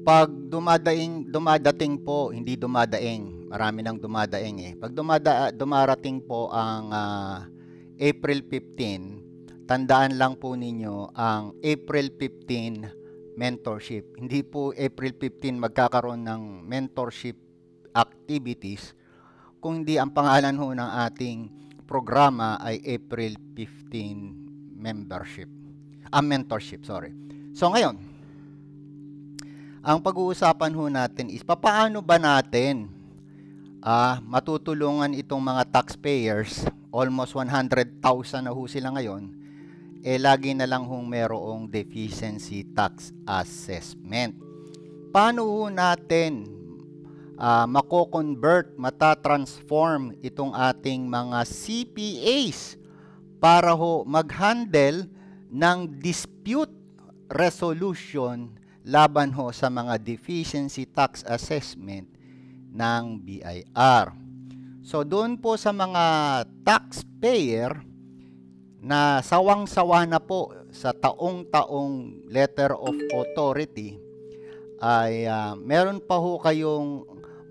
Pag dumadaing, dumadating po, hindi dumadaing, marami nang dumadaing eh. Pag dumada, dumarating po ang uh, April 15, tandaan lang po ninyo ang April 15 mentorship. Hindi po April 15 magkakaroon ng mentorship activities kung hindi ang pangalan ho ng ating programa ay April 15 membership. Ah, mentorship, sorry. So ngayon, ang pag-uusapan ho natin is paano ba natin uh, matutulungan itong mga taxpayers, almost 100,000 na ho sila ngayon, eh lagi na lang hong merong deficiency tax assessment. Paano ho natin uh, mako-convert, matatransform itong ating mga CPAs para ho mag-handle ng dispute resolution laban ho sa mga deficiency tax assessment ng BIR. So doon po sa mga taxpayer na sawang-sawa na po sa taong-taong letter of authority ay uh, meron pa ho kayong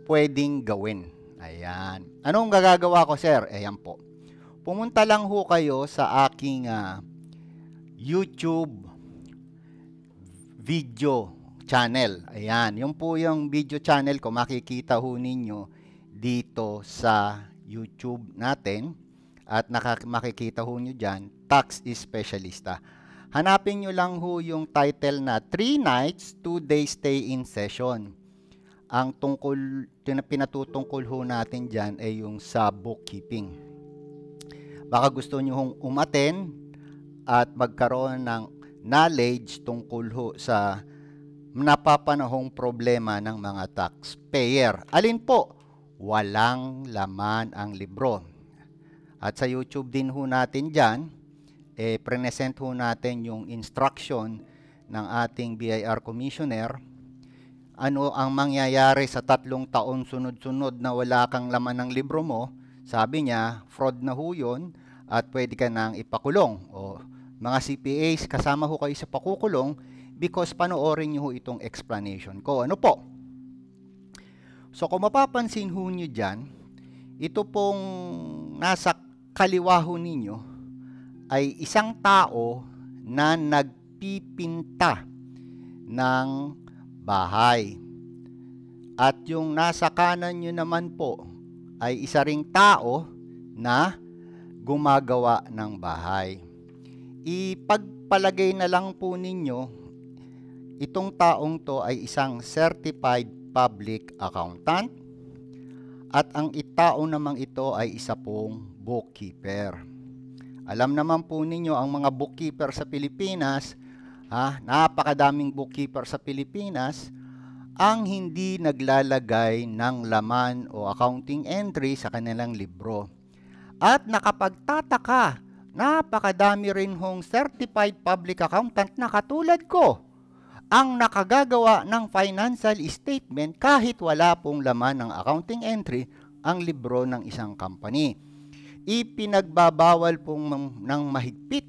pwedeng gawin. Ayan. Anong gagagawa ko, sir? Ayan po. Pumunta lang ho kayo sa aking uh, YouTube video channel. Ayan, yung po yung video channel ko makikita ho ninyo dito sa YouTube natin at makikita ho nyo dyan, Tax Specialista. Hanapin nyo lang ho yung title na 3 Nights, 2 Days Stay in Session. Ang tungkol, pinatutungkol ho natin dyan ay yung sa bookkeeping. Baka gusto nyo hong umaten at magkaroon ng knowledge tungkol ho sa napapanahong problema ng mga taxpayer. Alin po? Walang laman ang libro. At sa YouTube din ho natin dyan, eh, prenesent ho natin yung instruction ng ating BIR Commissioner. Ano ang mangyayari sa tatlong taon sunod-sunod na wala kang laman ng libro mo? Sabi niya, fraud na ho yun at pwede ka nang ipakulong. O, mga CPAs, kasama ho kayo sa pakukulong because panoorin nyo ho itong explanation ko. Ano po? So kung mapapansin ho nyo dyan, ito pong nasa kaliwa ho ninyo ay isang tao na nagpipinta ng bahay. At yung nasa kanan nyo naman po ay isa ring tao na gumagawa ng bahay ipagpalagay na lang po ninyo itong taong to ay isang certified public accountant at ang itao namang ito ay isa pong bookkeeper. Alam naman po ninyo ang mga bookkeeper sa Pilipinas, ha, napakadaming bookkeeper sa Pilipinas ang hindi naglalagay ng laman o accounting entry sa kanilang libro. At nakapagtataka napakadami rin hong certified public accountant na katulad ko ang nakagagawa ng financial statement kahit wala pong laman ng accounting entry ang libro ng isang company. Ipinagbabawal pong ng mahigpit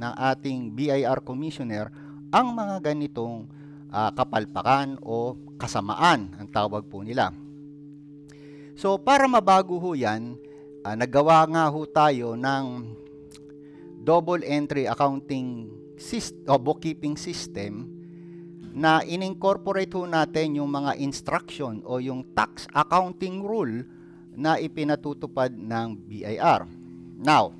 ng ating BIR commissioner ang mga ganitong uh, kapalpakan o kasamaan ang tawag po nila. So para mabago ho yan, uh, ah, nagawa nga ho tayo ng double entry accounting system, o bookkeeping system na inincorporate ho natin yung mga instruction o yung tax accounting rule na ipinatutupad ng BIR. Now,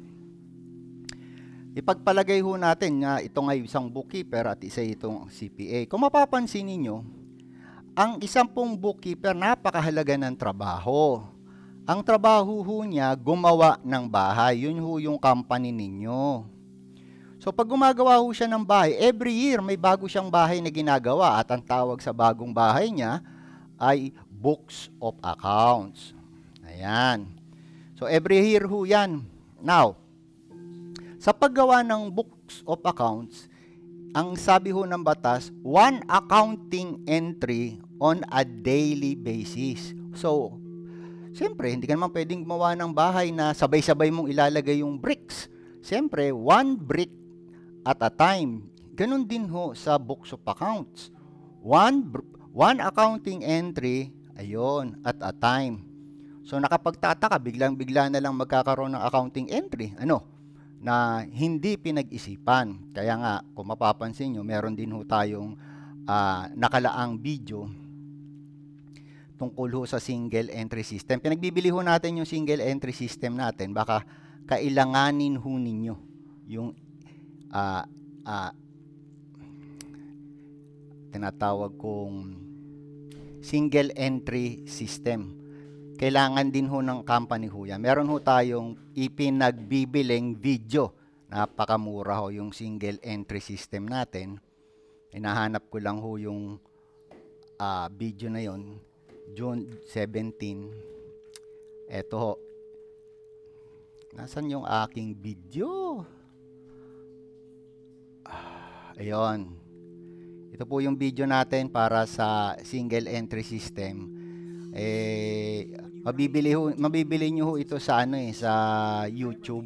ipagpalagay ho natin na ito ay isang bookkeeper at isa itong CPA. Kung mapapansin ninyo, ang isang pong bookkeeper napakahalaga ng trabaho ang trabaho ho niya, gumawa ng bahay. Yun ho yung company ninyo. So pag gumagawa ho siya ng bahay, every year may bago siyang bahay na ginagawa at ang tawag sa bagong bahay niya ay books of accounts. Ayan. So every year ho yan. Now, sa paggawa ng books of accounts, ang sabi ho ng batas, one accounting entry on a daily basis. So, Siyempre, hindi ka naman pwedeng gumawa ng bahay na sabay-sabay mong ilalagay yung bricks. Siyempre, one brick at a time. Ganon din ho sa books of accounts. One, one accounting entry, ayon, at a time. So nakapagtataka, biglang-bigla na lang magkakaroon ng accounting entry. Ano? Na hindi pinag-isipan. Kaya nga, kung mapapansin nyo, meron din ho tayong uh, nakalaang video tungkol ho sa single entry system. Pinagbibili ho natin yung single entry system natin. Baka kailanganin ho ninyo yung uh, uh, tinatawag kong single entry system. Kailangan din ho ng company ho yan. Meron ho tayong ipinagbibiling video. Napakamura ho yung single entry system natin. Hinahanap ko lang ho yung uh, video na yon June 17. Eto ho. Nasaan yung aking video? Ah, ayon. Ito po yung video natin para sa single entry system. Eh, mabibili, ho, mabibili nyo ho ito sa ano eh, sa YouTube.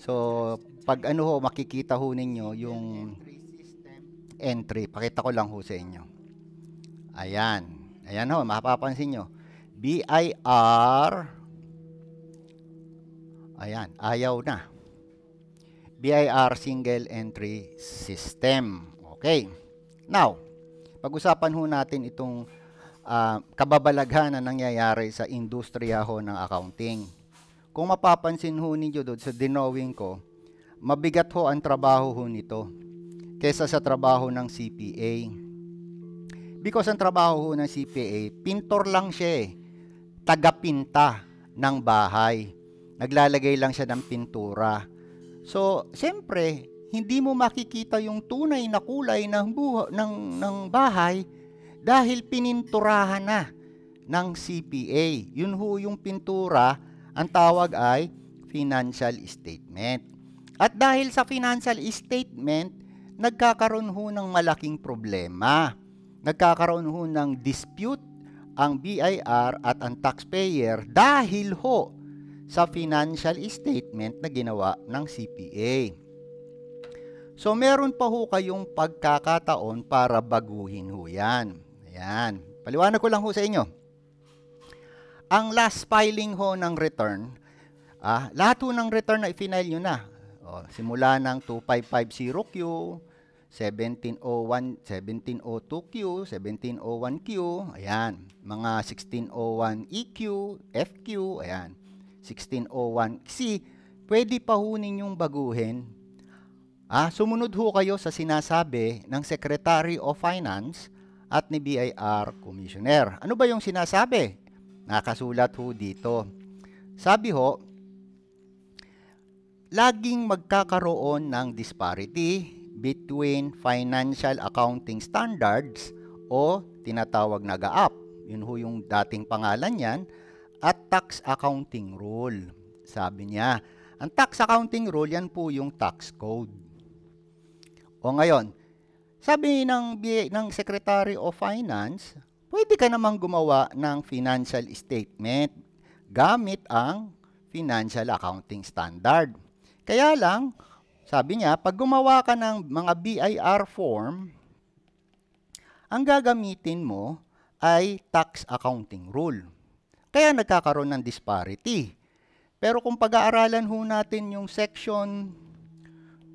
So, pag ano ho, makikita ho ninyo yung entry. Pakita ko lang ho sa inyo. Ayan. Ayan ho, mapapansin nyo. BIR, ayan, ayaw na. BIR Single Entry System. Okay. Now, pag-usapan ho natin itong uh, kababalaghan na nangyayari sa industriya ho ng accounting. Kung mapapansin ho ninyo doon sa dinowing ko, mabigat ho ang trabaho ho nito kesa sa trabaho ng CPA. Because ang trabaho ho ng CPA, pintor lang siya eh. Tagapinta ng bahay. Naglalagay lang siya ng pintura. So, siyempre, hindi mo makikita yung tunay na kulay ng, buho, ng, ng bahay dahil pininturahan na ng CPA. Yun ho yung pintura, ang tawag ay financial statement. At dahil sa financial statement, nagkakaroon ho ng malaking problema nagkakaroon ho ng dispute ang BIR at ang taxpayer dahil ho sa financial statement na ginawa ng CPA. So meron pa ho kayong pagkakataon para baguhin ho yan. Ayan. Paliwanag ko lang ho sa inyo. Ang last filing ho ng return, ah, lahat ho ng return na i-file nyo na. O, oh, simula ng 2550Q, 1701, 1702Q, 1701Q, ayan. Mga 1601EQ, e FQ, ayan. 1601C, pwede pa ho yung baguhin. Ah, sumunod ho kayo sa sinasabi ng Secretary of Finance at ni BIR Commissioner. Ano ba yung sinasabi? Nakasulat ho dito. Sabi ho, laging magkakaroon ng disparity between financial accounting standards o tinatawag na GAAP, yun ho yung dating pangalan niyan, at tax accounting rule. Sabi niya, ang tax accounting rule yan po yung tax code. O ngayon, sabi ng ng Secretary of Finance, pwede ka namang gumawa ng financial statement gamit ang financial accounting standard. Kaya lang, sabi niya, pag gumawa ka ng mga BIR form, ang gagamitin mo ay tax accounting rule. Kaya nagkakaroon ng disparity. Pero kung pag-aaralan ho natin yung section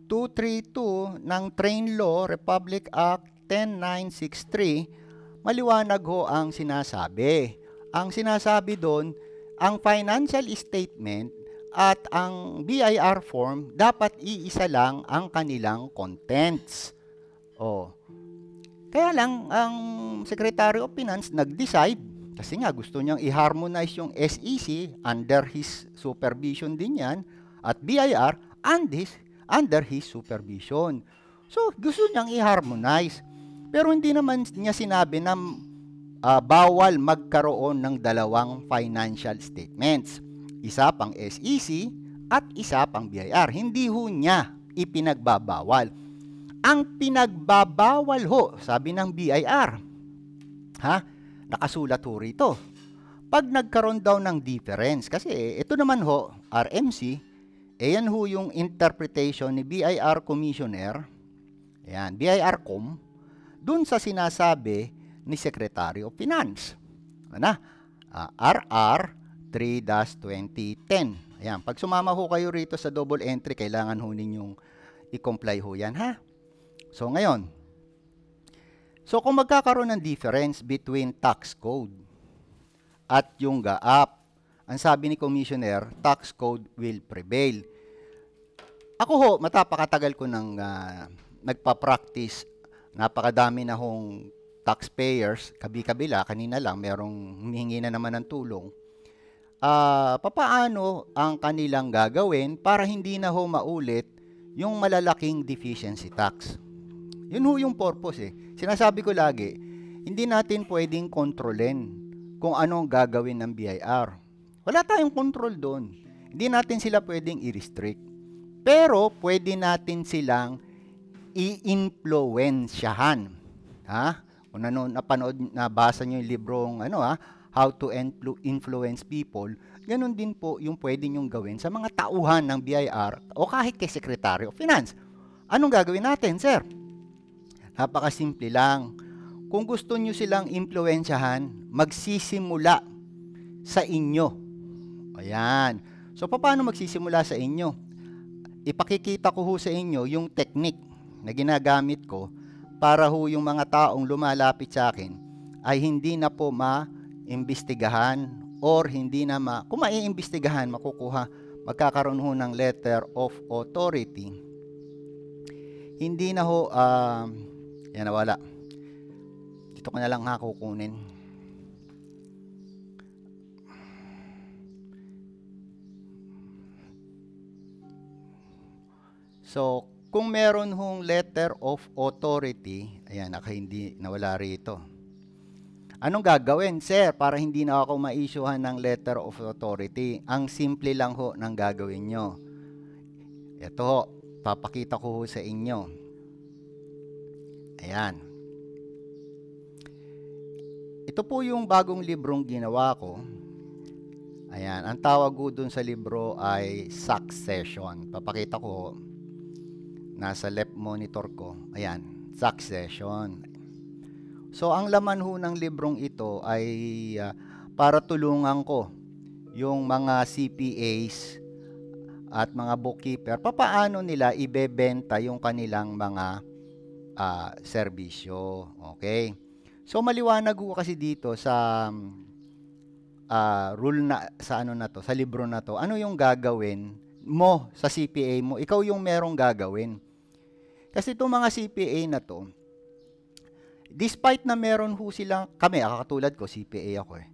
232 ng Train Law Republic Act 10963, maliwanag ho ang sinasabi. Ang sinasabi doon, ang financial statement at ang BIR form, dapat iisa lang ang kanilang contents. Oh. Kaya lang, ang Secretary of Finance nag-decide, kasi nga gusto niyang i-harmonize yung SEC under his supervision din yan, at BIR and his, under his supervision. So, gusto niyang i-harmonize. Pero hindi naman niya sinabi na uh, bawal magkaroon ng dalawang financial statements. Isa pang SEC at isa pang BIR. Hindi ho niya ipinagbabawal. Ang pinagbabawal ho, sabi ng BIR, ha, nakasulat ho rito. Pag nagkaroon daw ng difference, kasi ito naman ho, RMC, ayan ho yung interpretation ni BIR Commissioner, ayan, BIR Com, dun sa sinasabi ni Secretary of Finance. Ano? Uh, ah, RR 3-2010. Ayan, pag sumama ho kayo rito sa double entry, kailangan ho ninyong i-comply ho yan, ha? So, ngayon, so kung magkakaroon ng difference between tax code at yung GAAP, ang sabi ni Commissioner, tax code will prevail. Ako ho, matapakatagal ko nang uh, nagpa-practice, napakadami na hong taxpayers, kabi-kabila, kanina lang, merong humihingi na naman ng tulong uh, papaano ang kanilang gagawin para hindi na ho maulit yung malalaking deficiency tax. Yun ho yung purpose eh. Sinasabi ko lagi, hindi natin pwedeng kontrolin kung ano ang gagawin ng BIR. Wala tayong control doon. Hindi natin sila pwedeng i-restrict. Pero pwede natin silang i-influensyahan. Ha? Kung ano, napanood, nabasa nyo yung librong ano ha, how to influ- influence people, ganun din po yung pwede nyong gawin sa mga tauhan ng BIR o kahit kay Secretary of Finance. Anong gagawin natin, sir? Napakasimple lang. Kung gusto nyo silang impluensyahan, magsisimula sa inyo. Ayan. So, paano magsisimula sa inyo? Ipakikita ko ho sa inyo yung technique na ginagamit ko para ho yung mga taong lumalapit sa akin ay hindi na po ma imbestigahan or hindi na ma, kung maiimbestigahan, makukuha, magkakaroon ho ng letter of authority. Hindi na ho, uh, yan nawala. Dito ko na lang ha kukunin. So, kung meron hong letter of authority, ayan, naka hindi, nawala rito. Anong gagawin, sir, para hindi na ako ma-issuehan ng letter of authority? Ang simple lang ho ng gagawin nyo. Ito ho, papakita ko ho sa inyo. Ayan. Ito po yung bagong librong ginawa ko. Ayan, ang tawag ko dun sa libro ay Succession. Papakita ko, nasa left monitor ko. Ayan, Succession. So ang laman ho ng librong ito ay uh, para tulungan ko yung mga CPAs at mga bookkeeper papaano nila ibebenta yung kanilang mga uh, serbisyo. Okay? So maliwanag ko kasi dito sa uh, rule na sa ano na to, sa libro na to. Ano yung gagawin mo sa CPA mo? Ikaw yung merong gagawin. Kasi itong mga CPA na to, despite na meron ho silang, kami, kakatulad ah, ko, CPA ako eh.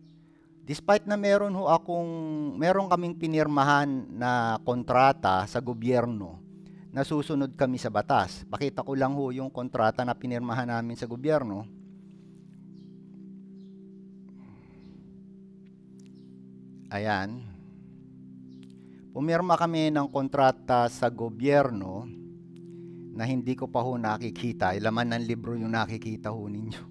Despite na meron ho akong, meron kaming pinirmahan na kontrata sa gobyerno na susunod kami sa batas. Pakita ko lang ho yung kontrata na pinirmahan namin sa gobyerno. Ayan. Pumirma kami ng kontrata sa gobyerno na hindi ko pa ho nakikita. Laman ng libro yung nakikita ho ninyo.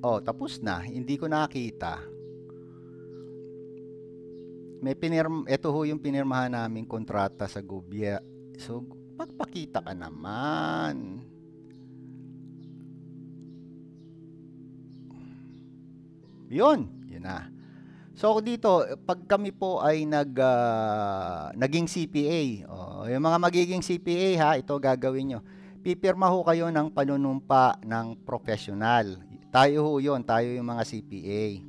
Oh, tapos na. Hindi ko nakita. May pinirm ito ho yung pinirmahan naming kontrata sa gobya. So, magpakita ka naman. Yun, yun na. So dito, pag kami po ay nag uh, naging CPA, oh, o, oh, yung mga magiging CPA ha, ito gagawin nyo. Pipirma ho kayo ng panunumpa ng professional. Tayo ho yun, tayo yung mga CPA.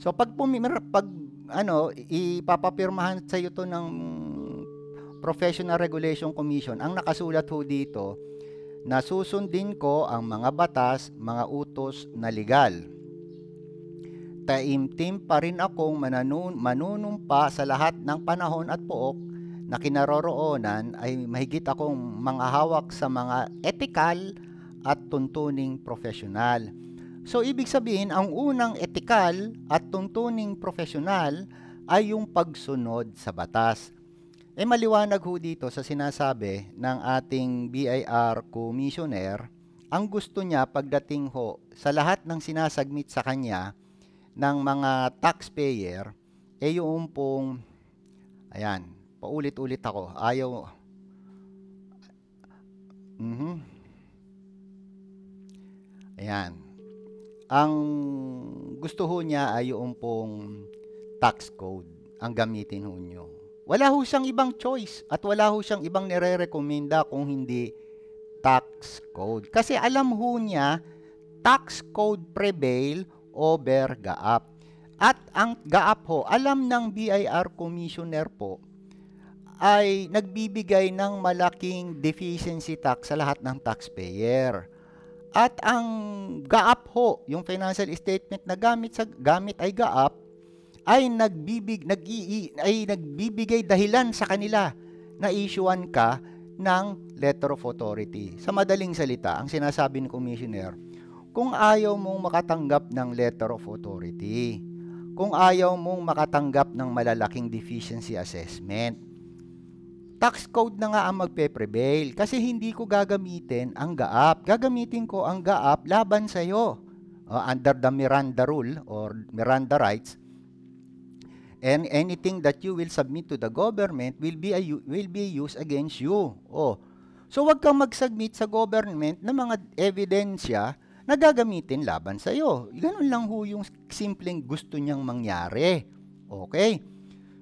So pag, pag ano, ipapapirmahan sa iyo to ng Professional Regulation Commission, ang nakasulat ho dito, na susundin ko ang mga batas, mga utos na legal. Taimtim pa rin akong mananun, manunumpa sa lahat ng panahon at pook na kinaroroonan ay mahigit akong manghahawak sa mga etikal at tuntuning profesional. So ibig sabihin, ang unang etikal at tuntuning profesional ay yung pagsunod sa batas. E maliwanag ho dito sa sinasabi ng ating BIR commissioner, ang gusto niya pagdating ho sa lahat ng sinasagmit sa kanya ng mga taxpayer, e yung pong, ayan, paulit-ulit ako. Ayaw. Mhm. Ayan. Ang gusto ho niya ay yung pong tax code ang gamitin ho nyo. Wala ho siyang ibang choice at wala ho siyang ibang nire-recommenda kung hindi tax code. Kasi alam ho niya, tax code prevail over GAAP. At ang GAAP ho, alam ng BIR commissioner po ay nagbibigay ng malaking deficiency tax sa lahat ng taxpayer. At ang GAAP ho, yung financial statement na gamit sa gamit ay GAAP ay nagbibig nag ay nagbibigay dahilan sa kanila na issuean ka ng letter of authority. Sa madaling salita, ang sinasabi ng commissioner, kung ayaw mong makatanggap ng letter of authority, kung ayaw mong makatanggap ng malalaking deficiency assessment, tax code na nga ang magpe-prevail kasi hindi ko gagamitin ang GAAP. Gagamitin ko ang GAAP laban sa iyo uh, under the Miranda rule or Miranda rights. And anything that you will submit to the government will be a, will be used against you. Oh. So wag kang mag-submit sa government ng mga ebidensya na gagamitin laban sa iyo. Ganun lang ho yung simpleng gusto niyang mangyari. Okay?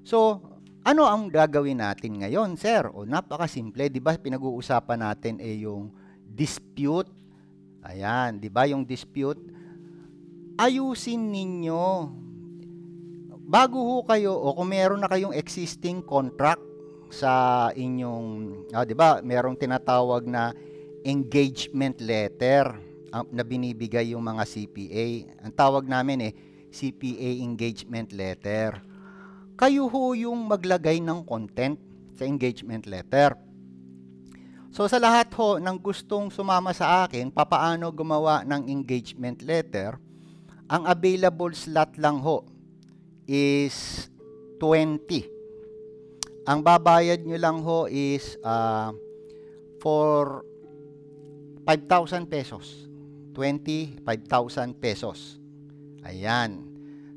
So, ano ang gagawin natin ngayon, sir? O napakasimple, 'di ba? Pinag-uusapan natin eh, yung dispute. Ayan, 'di ba yung dispute? Ayusin ninyo bago ho kayo o kung meron na kayong existing contract sa inyong, ah, 'di ba? Merong tinatawag na engagement letter uh, na binibigay yung mga CPA. Ang tawag namin eh CPA engagement letter kayo ho yung maglagay ng content sa engagement letter. So sa lahat ho ng gustong sumama sa akin, papaano gumawa ng engagement letter, ang available slot lang ho is 20. Ang babayad nyo lang ho is uh, for 5,000 pesos. 20, 5,000 pesos. Ayan.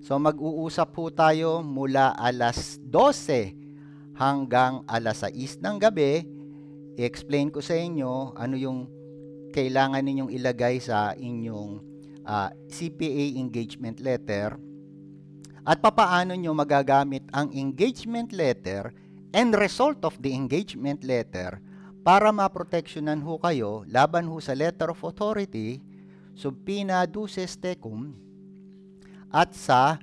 So mag-uusap po tayo mula alas 12 hanggang alas 6 ng gabi. I-explain ko sa inyo ano yung kailangan ninyong ilagay sa inyong uh, ah, CPA engagement letter at papaano nyo magagamit ang engagement letter and result of the engagement letter para maproteksyonan ho kayo laban ho sa letter of authority subpoena duces tecum at sa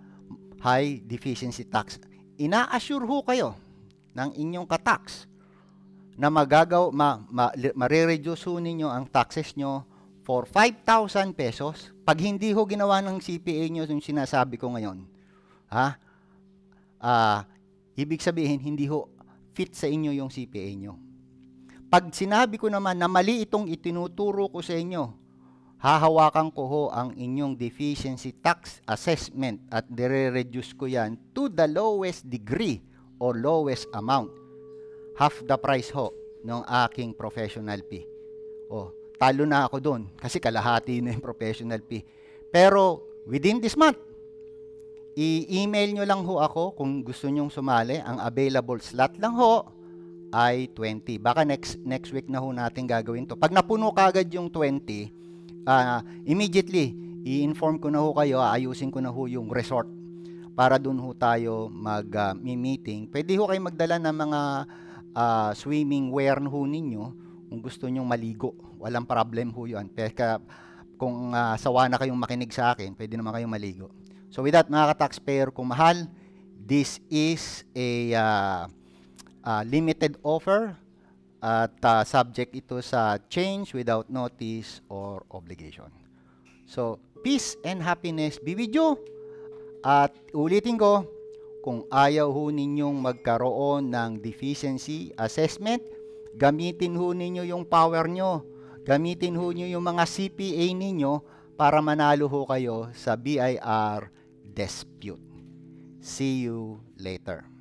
high deficiency tax. Ina-assure ho kayo ng inyong katax na magagaw, ma, ma, marireduce ninyo ang taxes nyo for 5,000 pesos pag hindi ho ginawa ng CPA nyo yung sinasabi ko ngayon. Ha? Uh, ibig sabihin, hindi ho fit sa inyo yung CPA nyo. Pag sinabi ko naman na mali itong itinuturo ko sa inyo, hahawakan ko ho ang inyong deficiency tax assessment at dire-reduce ko yan to the lowest degree o lowest amount. Half the price ho ng aking professional fee. O, talo na ako doon kasi kalahati na yung professional fee. Pero within this month, i-email nyo lang ho ako kung gusto nyong sumali. Ang available slot lang ho ay 20. Baka next next week na ho natin gagawin to. Pag napuno kagad yung 20, uh, immediately, i-inform ko na ho kayo, ayusin ko na ho yung resort para doon ho tayo mag-meeting. Ah, uh, Pwede ho kayo magdala ng mga uh, swimming wear ho ninyo kung gusto nyong maligo. Walang problem ho yun. Pero kung uh, sawa na kayong makinig sa akin, pwede naman kayong maligo. So with that, mga ka-taxpayer, kung mahal, this is a uh, uh, limited offer at uh, subject ito sa change without notice or obligation. So, peace and happiness be with you. At ulitin ko, kung ayaw ho ninyong magkaroon ng deficiency assessment, gamitin ho ninyo yung power nyo. Gamitin ho nyo yung mga CPA ninyo para manalo ho kayo sa BIR dispute. See you later.